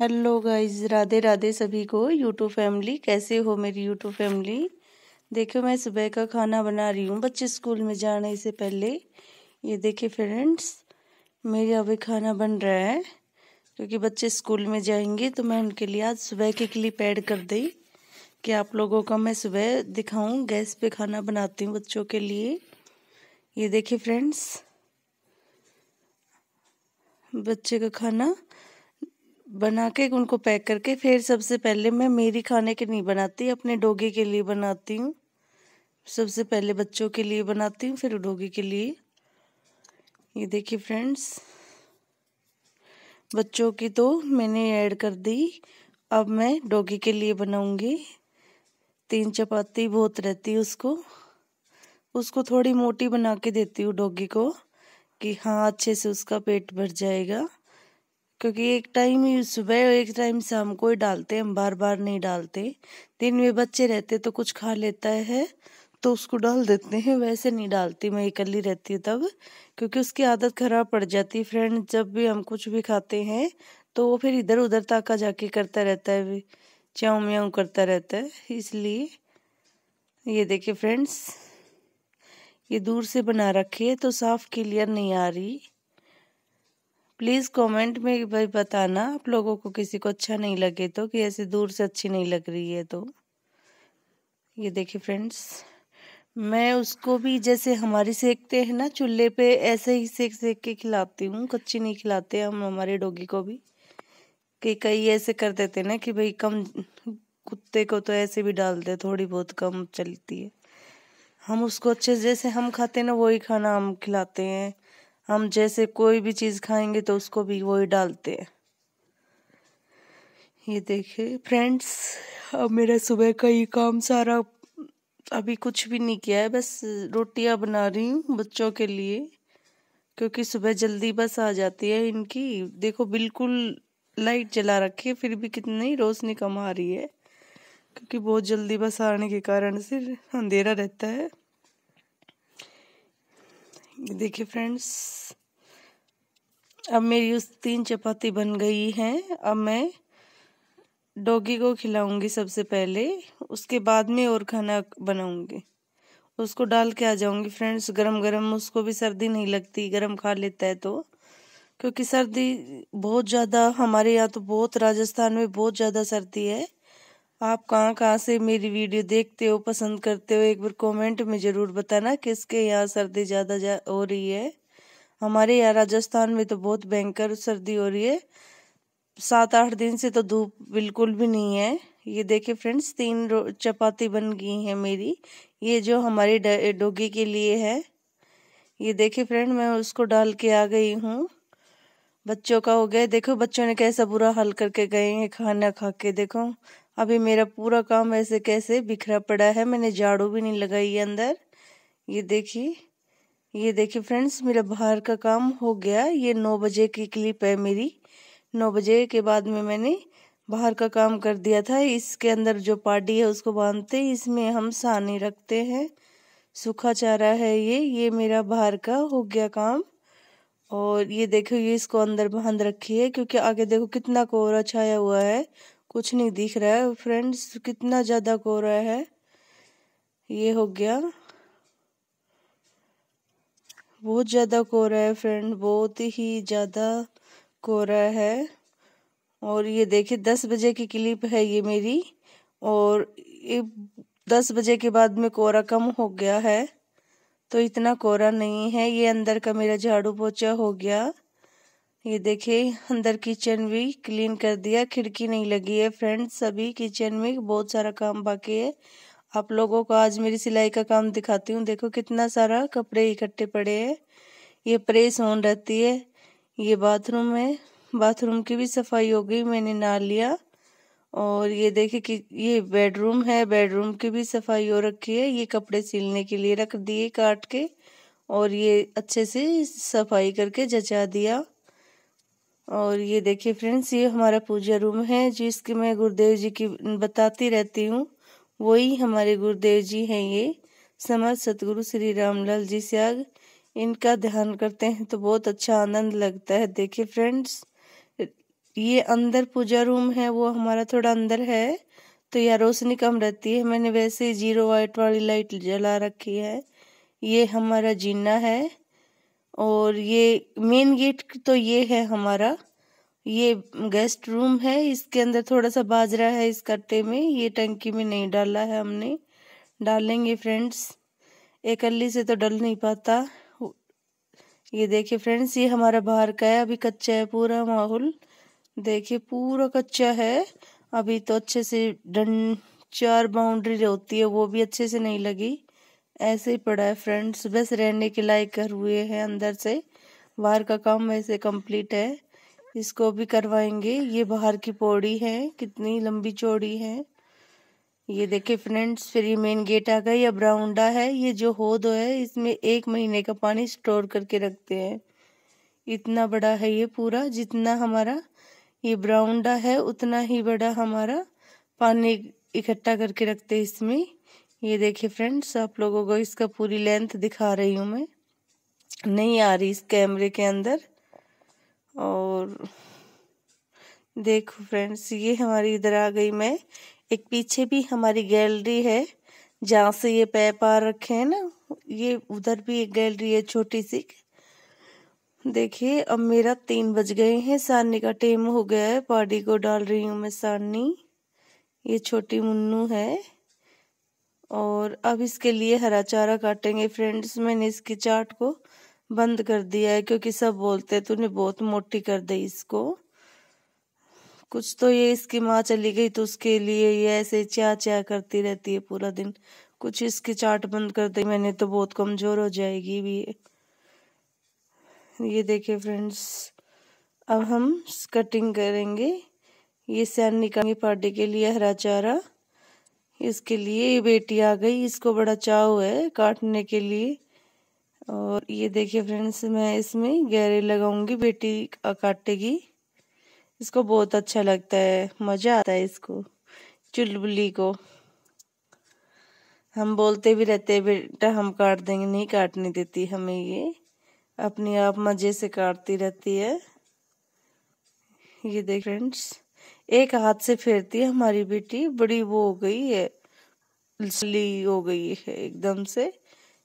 hello guys Radhe Radhe सभी को YouTube family कैसे हो मेरी यूट्यूब फैमिली देखो मैं सुबह का खाना बना रही हूँ बच्चे स्कूल में जाने से पहले ये देखिए फ्रेंड्स मेरा अभी खाना बन रहा है क्योंकि बच्चे स्कूल में जाएंगे तो मैं उनके लिए आज सुबह के क्लिप ऐड कर दी कि आप लोगों का मैं सुबह दिखाऊँ गैस पर खाना बनाती हूँ बच्चों के लिए ये देखिए फ्रेंड्स बच्चे का खाना बना के उनको पैक करके फिर सबसे पहले मैं मेरी खाने के नहीं बनाती अपने डोगे के लिए बनाती हूँ सबसे पहले बच्चों के लिए बनाती हूँ फिर डोगे के लिए ये देखिए फ्रेंड्स बच्चों की तो मैंने ऐड कर दी अब मैं डोगी के लिए बनाऊंगी तीन चपाती बहुत रहती है उसको उसको थोड़ी मोटी बना के देती हूँ डोगी को कि हाँ अच्छे से उसका पेट भर जाएगा क्योंकि एक टाइम ही सुबह और एक टाइम शाम को ही डालते हम बार बार नहीं डालते दिन में बच्चे रहते तो कुछ खा लेता है तो उसको डाल देते हैं वैसे नहीं डालती मैं इकली रहती हूँ तब क्योंकि उसकी आदत खराब पड़ जाती है फ्रेंड जब भी हम कुछ भी खाते हैं तो वो फिर इधर उधर ताका जाके करता रहता है च्याऊ म्याऊ करता रहता है इसलिए ये देखिए फ्रेंड्स ये दूर से बना रखी है तो साफ क्लियर नहीं आ रही प्लीज़ कमेंट में भाई बताना आप लोगों को किसी को अच्छा नहीं लगे तो कि ऐसे दूर से अच्छी नहीं लग रही है तो ये देखिए फ्रेंड्स मैं उसको भी जैसे हमारी सेकते हैं ना चूल्हे पे ऐसे ही सेक सेक के खिलाती हूँ कच्ची नहीं खिलाते हम हमारे डोगी को भी कि कई ऐसे कर देते ना कि भाई कम कुत्ते को तो ऐसे भी डाल दे थोड़ी बहुत कम चलती है हम उसको अच्छे जैसे हम खाते ना वही खाना हम खिलाते हैं हम जैसे कोई भी चीज़ खाएंगे तो उसको भी वही डालते हैं ये देखिए फ्रेंड्स अब मेरा सुबह का ये काम सारा अभी कुछ भी नहीं किया है बस रोटियां बना रही हूँ बच्चों के लिए क्योंकि सुबह जल्दी बस आ जाती है इनकी देखो बिल्कुल लाइट जला रखी है फिर भी कितनी रोशनी कम आ रही है क्योंकि बहुत जल्दी बस आने के कारण से अंधेरा रहता है देखिए फ्रेंड्स अब मेरी उस तीन चपाती बन गई हैं अब मैं डोगी को खिलाऊंगी सबसे पहले उसके बाद में और खाना बनाऊंगी उसको डाल के आ जाऊंगी फ्रेंड्स गरम गरम उसको भी सर्दी नहीं लगती गरम खा लेता है तो क्योंकि सर्दी बहुत ज़्यादा हमारे यहाँ तो बहुत राजस्थान में बहुत ज़्यादा सर्दी है आप कहाँ कहाँ से मेरी वीडियो देखते हो पसंद करते हो एक बार कमेंट में ज़रूर बताना किसके यहाँ सर्दी ज़्यादा जा हो रही है हमारे यहाँ राजस्थान में तो बहुत भयंकर सर्दी हो रही है सात आठ दिन से तो धूप बिल्कुल भी नहीं है ये देखिए फ्रेंड्स तीन चपाती बन गई हैं मेरी ये जो हमारी डोगी के लिए है ये देखिए फ्रेंड मैं उसको डाल के आ गई हूँ बच्चों का हो गया देखो बच्चों ने कैसा बुरा हाल करके गए हैं खाना खा के देखो अभी मेरा पूरा काम ऐसे कैसे बिखरा पड़ा है मैंने झाड़ू भी नहीं लगाई है अंदर ये देखिए ये देखिए फ्रेंड्स मेरा बाहर का काम हो गया ये नौ बजे की क्लिप है मेरी नौ बजे के बाद में मैंने बाहर का काम कर दिया था इसके अंदर जो पार्टी है उसको बांधते इसमें हम सानी रखते हैं सूखा चारा है ये ये मेरा बाहर का हो गया काम और ये देखो ये इसको अंदर बांध रखी है क्योंकि आगे देखो कितना कोहरा छाया हुआ है कुछ नहीं दिख रहा है फ्रेंड्स कितना ज़्यादा कोहरा है ये हो गया बहुत ज़्यादा कोहरा है फ्रेंड बहुत ही ज़्यादा कोहरा है और ये देखिए दस बजे की क्लिप है ये मेरी और ये दस बजे के बाद में कोहरा कम हो गया है तो इतना कोहरा नहीं है ये अंदर का मेरा झाड़ू पोछा हो गया ये देखिए अंदर किचन भी क्लीन कर दिया खिड़की नहीं लगी है फ्रेंड्स सभी किचन में बहुत सारा काम बाकी है आप लोगों को आज मेरी सिलाई का काम दिखाती हूँ देखो कितना सारा कपड़े इकट्ठे पड़े हैं ये प्रेस ऑन रहती है ये बाथरूम है बाथरूम की भी सफाई हो गई मैंने ना लिया और ये देखे कि ये बेडरूम है बेडरूम की भी सफाई हो रखी है ये कपड़े सिलने के लिए रख दिए काट के और ये अच्छे से सफाई करके जचा दिया और ये देखिए फ्रेंड्स ये हमारा पूजा रूम है जिसकी मैं गुरुदेव जी की बताती रहती हूँ वही हमारे गुरुदेव जी हैं ये समर सतगुरु श्री रामलाल जी स्याग इनका ध्यान करते हैं तो बहुत अच्छा आनंद लगता है देखिए फ्रेंड्स ये अंदर पूजा रूम है वो हमारा थोड़ा अंदर है तो यह रोशनी कम रहती है मैंने वैसे जीरो वाइट वाली लाइट जला रखी है ये हमारा जीना है और ये मेन गेट तो ये है हमारा ये गेस्ट रूम है इसके अंदर थोड़ा सा बाजरा है इस कट्टे में ये टंकी में नहीं डाला है हमने डालेंगे फ्रेंड्स एक अली से तो डल नहीं पाता ये देखिए फ्रेंड्स ये हमारा बाहर का है अभी कच्चा है पूरा माहौल देखिए पूरा कच्चा है अभी तो अच्छे से डन चार बाउंड्री होती है वो भी अच्छे से नहीं लगी ऐसे ही पड़ा है फ्रेंड्स बस रहने के लायक घर हुए हैं अंदर से बाहर का काम वैसे कंप्लीट है इसको भी करवाएंगे ये बाहर की पौड़ी है कितनी लंबी चौड़ी है ये देखे फ्रेंड्स फिर ये मेन गेट आ गया या ब्राउंडा है ये जो होद है इसमें एक महीने का पानी स्टोर करके रखते हैं इतना बड़ा है ये पूरा जितना हमारा ये ब्राउंडा है उतना ही बड़ा हमारा पानी इकट्ठा करके रखते हैं इसमें ये देखिए फ्रेंड्स आप लोगों को इसका पूरी लेंथ दिखा रही हूँ मैं नहीं आ रही इस कैमरे के अंदर और देखो फ्रेंड्स ये हमारी इधर आ गई मैं एक पीछे भी हमारी गैलरी है जहाँ से ये पैप आ रखे हैं ना ये उधर भी एक गैलरी है छोटी सी देखिए अब मेरा तीन बज गए हैं सारनी का टाइम हो गया है पाड़ी को डाल रही हूँ मैं सारनी ये छोटी मुन्नू है और अब इसके लिए हरा चारा काटेंगे फ्रेंड्स मैंने इसकी चाट को बंद कर दिया है क्योंकि सब बोलते हैं तूने बहुत मोटी कर दी इसको कुछ तो ये इसकी माँ चली गई तो उसके लिए ये ऐसे च्या चा करती रहती है पूरा दिन कुछ इसकी चाट बंद कर दी मैंने तो बहुत कमज़ोर हो जाएगी भी ये देखिए फ्रेंड्स अब हम कटिंग करेंगे ये सैन निकालेंगे पार्टी के लिए हरा चारा इसके लिए ये बेटी आ गई इसको बड़ा चाव है काटने के लिए और ये देखिए फ्रेंड्स मैं इसमें गहरे लगाऊंगी बेटी काटेगी इसको बहुत अच्छा लगता है मज़ा आता है इसको चुलबुली को हम बोलते भी रहते हैं बेटा हम काट देंगे नहीं काटने देती हमें ये अपने आप मज़े से काटती रहती है ये देख फ्रेंड्स एक हाथ से फेरती है हमारी बेटी बड़ी वो हो गई है ली हो गई है एकदम से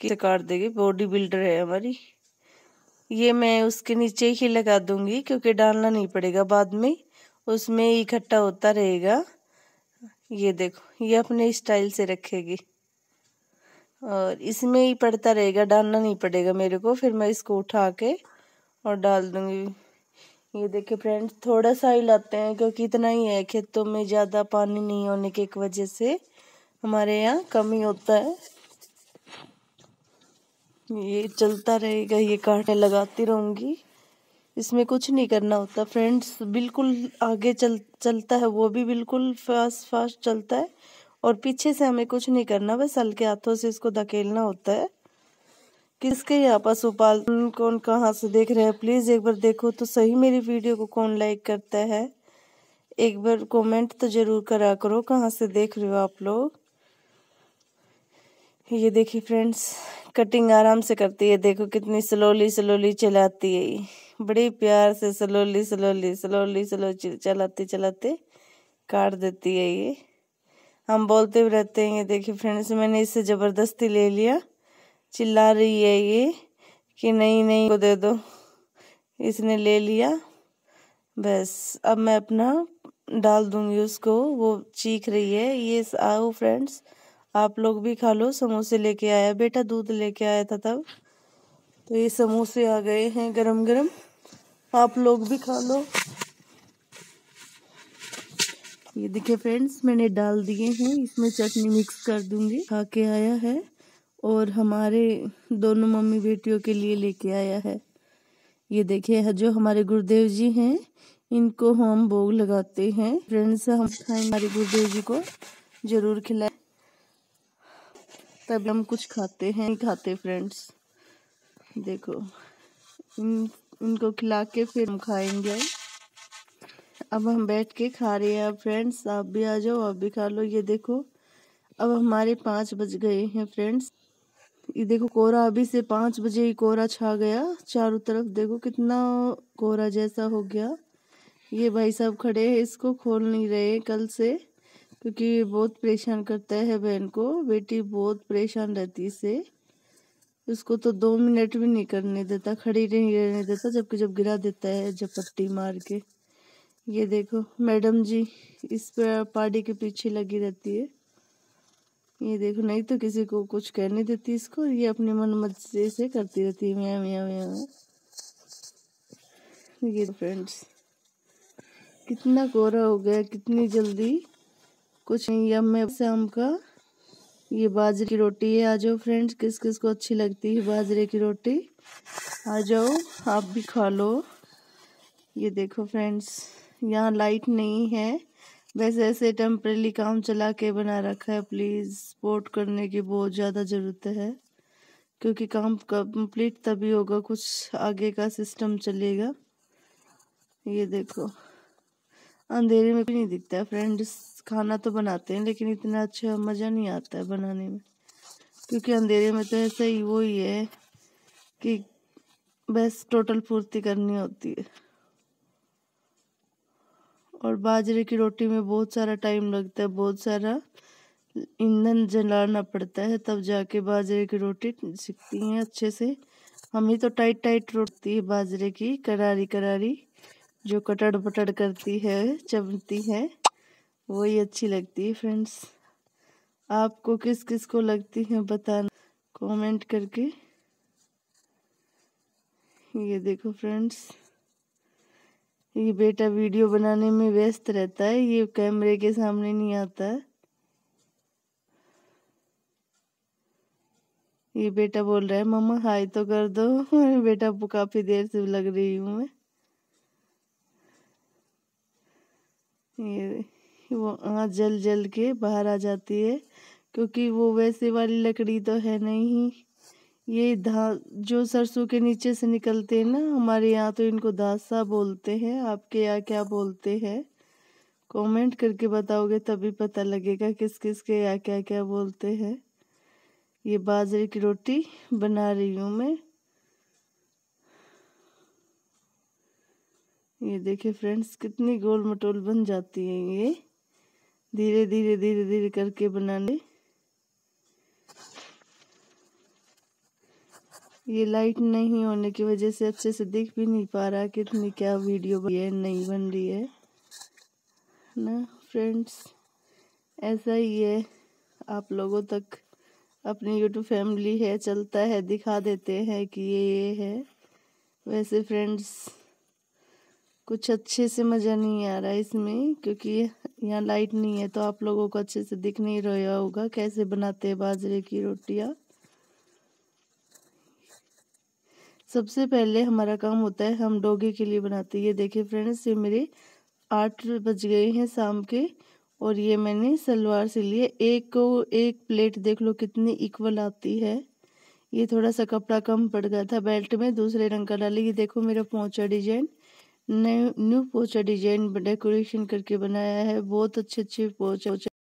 कि काट देगी बॉडी बिल्डर है हमारी ये मैं उसके नीचे ही लगा दूंगी क्योंकि डालना नहीं पड़ेगा बाद में उसमें इकट्ठा होता रहेगा ये देखो ये अपने स्टाइल से रखेगी और इसमें ही पड़ता रहेगा डालना नहीं पड़ेगा मेरे को फिर मैं इसको उठा के और डाल दूंगी ये देखिए फ्रेंड्स थोड़ा सा ही लाते हैं क्योंकि इतना ही है खेतों में ज़्यादा पानी नहीं होने की एक वजह से हमारे यहाँ कम ही होता है ये चलता रहेगा ये काटे लगाती रहूंगी इसमें कुछ नहीं करना होता फ्रेंड्स बिल्कुल आगे चल चलता है वो भी बिल्कुल फास्ट फास्ट चलता है और पीछे से हमें कुछ नहीं करना बस हल्के हाथों से इसको धकेलना होता है किसके यहाँ पशुपाल कौन कहाँ से देख रहे हैं प्लीज़ एक बार देखो तो सही मेरी वीडियो को कौन लाइक करता है एक बार कमेंट तो ज़रूर करा करो कहाँ से देख रहे हो आप लोग ये देखिए फ्रेंड्स कटिंग आराम से करती है देखो कितनी स्लोली स्लोली चलाती है बड़े प्यार से स्लोली स्लोली स्लोली स्लो चलाते चलाते काट देती है ये हम बोलते भी रहते हैं ये देखिए फ्रेंड्स मैंने इसे ज़बरदस्ती ले लिया चिल्ला रही है ये कि नहीं नहीं को दे दो इसने ले लिया बस अब मैं अपना डाल दूंगी उसको वो चीख रही है ये आओ फ्रेंड्स आप लोग भी खा लो समोसे लेके आया बेटा दूध लेके आया था तब तो ये समोसे आ गए हैं गरम गरम आप लोग भी खा लो ये देखिए फ्रेंड्स मैंने डाल दिए हैं इसमें चटनी मिक्स कर दूंगी खा के आया है और हमारे दोनों मम्मी बेटियों के लिए लेके आया है ये देखिए हाँ, जो हमारे गुरुदेव जी हैं इनको हम भोग लगाते हैं फ्रेंड्स हम खाएं हमारे गुरुदेव जी को जरूर खिलाए तब हम कुछ खाते हैं खाते फ्रेंड्स देखो इन इनको खिला के फिर हम खाएंगे अब हम बैठ के खा रहे हैं फ्रेंड्स आप भी आ जाओ आप भी खा लो ये देखो अब हमारे पाँच बज गए हैं फ्रेंड्स ये देखो कोहरा अभी से पाँच बजे ही कोहरा छा गया चारों तरफ देखो कितना कोहरा जैसा हो गया ये भाई साहब खड़े हैं इसको खोल नहीं रहे कल से क्योंकि बहुत परेशान करता है बहन को बेटी बहुत परेशान रहती इसे उसको तो दो मिनट भी नहीं करने देता खड़ी नहीं रहने देता जबकि जब गिरा देता है पट्टी मार के ये देखो मैडम जी इस पर पार्टी के पीछे लगी रहती है ये देखो नहीं तो किसी को कुछ कहने देती इसको ये अपने मन मर्जी से करती रहती है मियाँ मियाँ मियाँ ये फ्रेंड्स कितना कोहरा हो गया कितनी जल्दी कुछ नहीं अब मैं शाम का ये बाजरे की रोटी है आ जाओ फ्रेंड्स किस किस को अच्छी लगती है बाजरे की रोटी आ जाओ आप भी खा लो ये देखो फ्रेंड्स यहाँ लाइट नहीं है वैसे ऐसे टेम्परेली काम चला के बना रखा है प्लीज़ सपोर्ट करने की बहुत ज़्यादा ज़रूरत है क्योंकि काम कंप्लीट तभी होगा कुछ आगे का सिस्टम चलेगा ये देखो अंधेरे में भी नहीं दिखता है फ्रेंड्स खाना तो बनाते हैं लेकिन इतना अच्छा मज़ा नहीं आता है बनाने में क्योंकि अंधेरे में तो ऐसा ही वो ही है कि बस टोटल पूर्ति करनी होती है और बाजरे की रोटी में बहुत सारा टाइम लगता है बहुत सारा ईंधन जलाना पड़ता है तब जाके बाजरे की रोटी सीखती हैं अच्छे से ही तो टाइट टाइट रोटती है बाजरे की करारी करारी जो कटड़ पटड़ करती है चमती है वही अच्छी लगती है फ्रेंड्स आपको किस किस को लगती है बताना कमेंट करके ये देखो फ्रेंड्स ये बेटा वीडियो बनाने में व्यस्त रहता है ये कैमरे के सामने नहीं आता है ये बेटा बोल रहा है मम्मा हाय तो कर दो बेटा काफ़ी देर से लग रही हूँ मैं ये वो आँख जल जल के बाहर आ जाती है क्योंकि वो वैसे वाली लकड़ी तो है नहीं ये धा जो सरसों के नीचे से निकलते हैं ना हमारे यहाँ तो इनको दासा बोलते हैं आपके यहाँ क्या बोलते हैं कमेंट करके बताओगे तभी पता लगेगा किस किस के यहाँ क्या क्या बोलते हैं ये बाजरे की रोटी बना रही हूँ मैं ये देखिए फ्रेंड्स कितनी गोल मटोल बन जाती है ये धीरे धीरे धीरे धीरे करके बनाने ये लाइट नहीं होने की वजह से अच्छे से दिख भी नहीं पा रहा कितनी क्या वीडियो बनी है नहीं बन रही है ना फ्रेंड्स ऐसा ही है आप लोगों तक अपनी यूट्यूब फैमिली है चलता है दिखा देते हैं कि ये ये है वैसे फ्रेंड्स कुछ अच्छे से मज़ा नहीं आ रहा है इसमें क्योंकि यहाँ लाइट नहीं है तो आप लोगों को अच्छे से दिख नहीं रहा होगा कैसे बनाते हैं बाजरे की रोटियाँ सबसे पहले हमारा काम होता है हम डोगे के लिए बनाते हैं ये देखिए फ्रेंड्स ये मेरे आठ बज गए हैं शाम के और ये मैंने सलवार से लिए एक को एक प्लेट देख लो कितनी इक्वल आती है ये थोड़ा सा कपड़ा कम पड़ गया था बेल्ट में दूसरे रंग का डाले ये देखो मेरा पहुँचा डिजाइन न्यू न्यू पोचा डिजाइन डेकोरेशन करके बनाया है बहुत अच्छे अच्छे पोचा